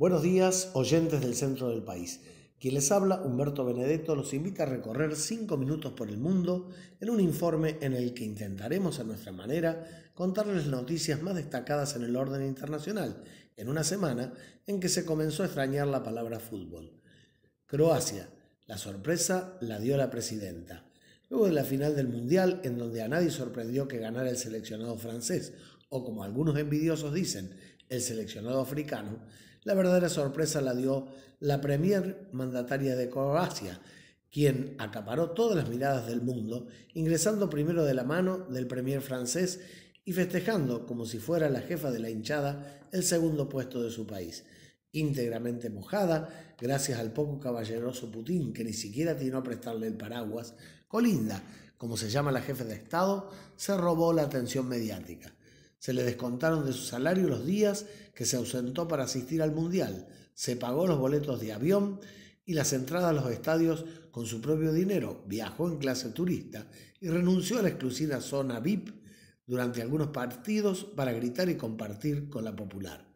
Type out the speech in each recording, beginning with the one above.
Buenos días, oyentes del centro del país. Quien les habla, Humberto Benedetto, los invita a recorrer cinco minutos por el mundo en un informe en el que intentaremos a nuestra manera contarles noticias más destacadas en el orden internacional, en una semana en que se comenzó a extrañar la palabra fútbol. Croacia. La sorpresa la dio la presidenta. Luego de la final del Mundial, en donde a nadie sorprendió que ganara el seleccionado francés, o como algunos envidiosos dicen, el seleccionado africano, la verdadera sorpresa la dio la premier mandataria de Croacia, quien acaparó todas las miradas del mundo, ingresando primero de la mano del premier francés y festejando como si fuera la jefa de la hinchada el segundo puesto de su país. Íntegramente mojada, gracias al poco caballeroso Putin, que ni siquiera tiró a prestarle el paraguas, Colinda, como se llama la jefe de Estado, se robó la atención mediática. Se le descontaron de su salario los días que se ausentó para asistir al Mundial. Se pagó los boletos de avión y las entradas a los estadios con su propio dinero. Viajó en clase turista y renunció a la exclusiva zona VIP durante algunos partidos para gritar y compartir con la popular.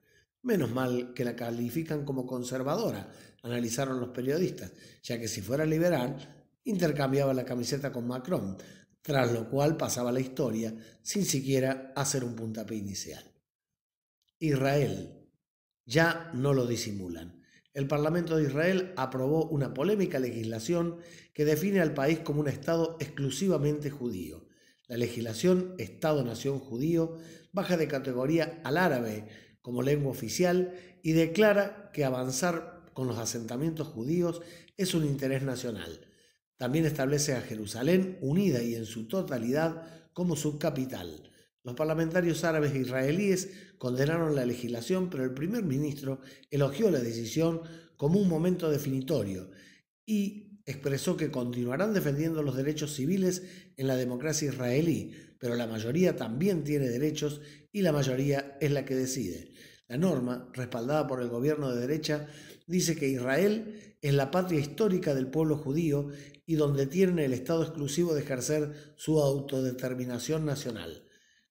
Menos mal que la califican como conservadora, analizaron los periodistas, ya que si fuera liberal, intercambiaba la camiseta con Macron, tras lo cual pasaba la historia sin siquiera hacer un puntapié inicial. Israel. Ya no lo disimulan. El Parlamento de Israel aprobó una polémica legislación que define al país como un Estado exclusivamente judío. La legislación Estado-Nación Judío baja de categoría al árabe como lengua oficial y declara que avanzar con los asentamientos judíos es un interés nacional también establece a Jerusalén unida y en su totalidad como su capital. Los parlamentarios árabes e israelíes condenaron la legislación, pero el primer ministro elogió la decisión como un momento definitorio y expresó que continuarán defendiendo los derechos civiles en la democracia israelí, pero la mayoría también tiene derechos y la mayoría es la que decide. La norma, respaldada por el gobierno de derecha, Dice que Israel es la patria histórica del pueblo judío y donde tiene el Estado exclusivo de ejercer su autodeterminación nacional.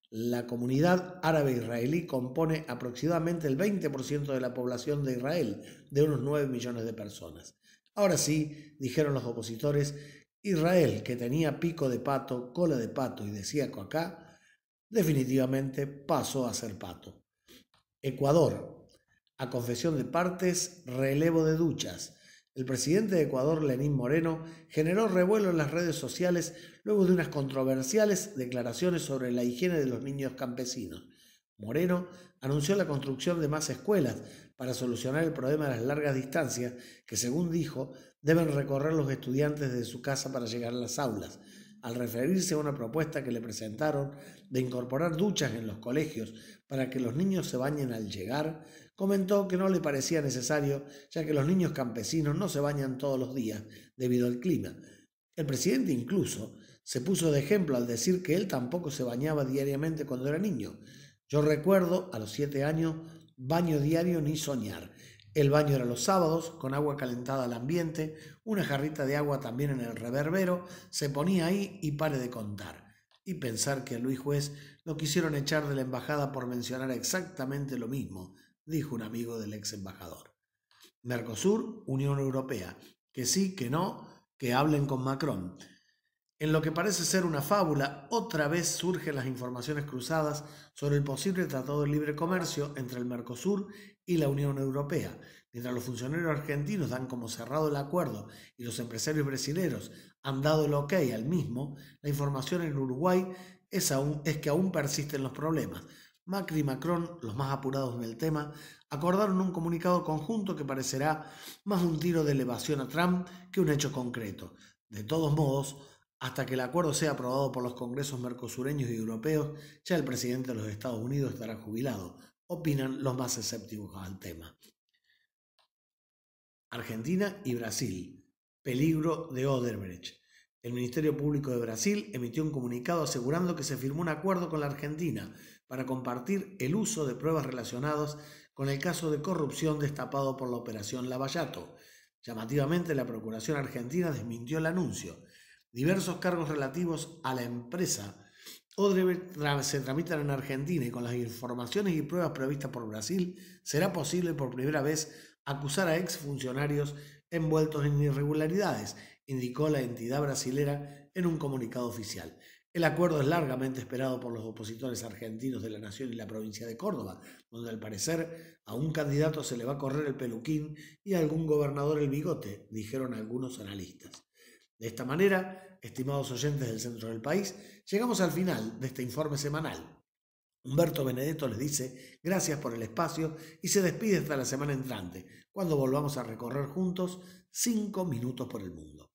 La comunidad árabe israelí compone aproximadamente el 20% de la población de Israel, de unos 9 millones de personas. Ahora sí, dijeron los opositores, Israel, que tenía pico de pato, cola de pato y decía coacá, definitivamente pasó a ser pato. Ecuador, a confesión de partes, relevo de duchas. El presidente de Ecuador, Lenín Moreno, generó revuelo en las redes sociales luego de unas controversiales declaraciones sobre la higiene de los niños campesinos. Moreno anunció la construcción de más escuelas para solucionar el problema de las largas distancias que, según dijo, deben recorrer los estudiantes de su casa para llegar a las aulas al referirse a una propuesta que le presentaron de incorporar duchas en los colegios para que los niños se bañen al llegar, comentó que no le parecía necesario ya que los niños campesinos no se bañan todos los días debido al clima. El presidente incluso se puso de ejemplo al decir que él tampoco se bañaba diariamente cuando era niño. Yo recuerdo, a los siete años, baño diario ni soñar. El baño era los sábados, con agua calentada al ambiente, una jarrita de agua también en el reverbero, se ponía ahí y pare de contar. Y pensar que a Luis Juez lo quisieron echar de la embajada por mencionar exactamente lo mismo, dijo un amigo del ex embajador. Mercosur, Unión Europea, que sí, que no, que hablen con Macron. En lo que parece ser una fábula, otra vez surgen las informaciones cruzadas sobre el posible tratado de libre comercio entre el Mercosur y la Unión Europea. Mientras los funcionarios argentinos dan como cerrado el acuerdo y los empresarios brasileños han dado el ok al mismo, la información en Uruguay es, aún, es que aún persisten los problemas. Macri y Macron, los más apurados en el tema, acordaron un comunicado conjunto que parecerá más un tiro de elevación a Trump que un hecho concreto. De todos modos, hasta que el acuerdo sea aprobado por los congresos mercosureños y europeos, ya el presidente de los Estados Unidos estará jubilado, opinan los más escépticos al tema. Argentina y Brasil. Peligro de Oderbrecht. El Ministerio Público de Brasil emitió un comunicado asegurando que se firmó un acuerdo con la Argentina para compartir el uso de pruebas relacionadas con el caso de corrupción destapado por la operación Lavallato. Llamativamente, la Procuración Argentina desmintió el anuncio Diversos cargos relativos a la empresa se tramitan en Argentina y con las informaciones y pruebas previstas por Brasil será posible por primera vez acusar a exfuncionarios envueltos en irregularidades, indicó la entidad brasilera en un comunicado oficial. El acuerdo es largamente esperado por los opositores argentinos de la Nación y la provincia de Córdoba, donde al parecer a un candidato se le va a correr el peluquín y a algún gobernador el bigote, dijeron algunos analistas. De esta manera, estimados oyentes del centro del país, llegamos al final de este informe semanal. Humberto Benedetto les dice gracias por el espacio y se despide hasta la semana entrante, cuando volvamos a recorrer juntos cinco minutos por el mundo.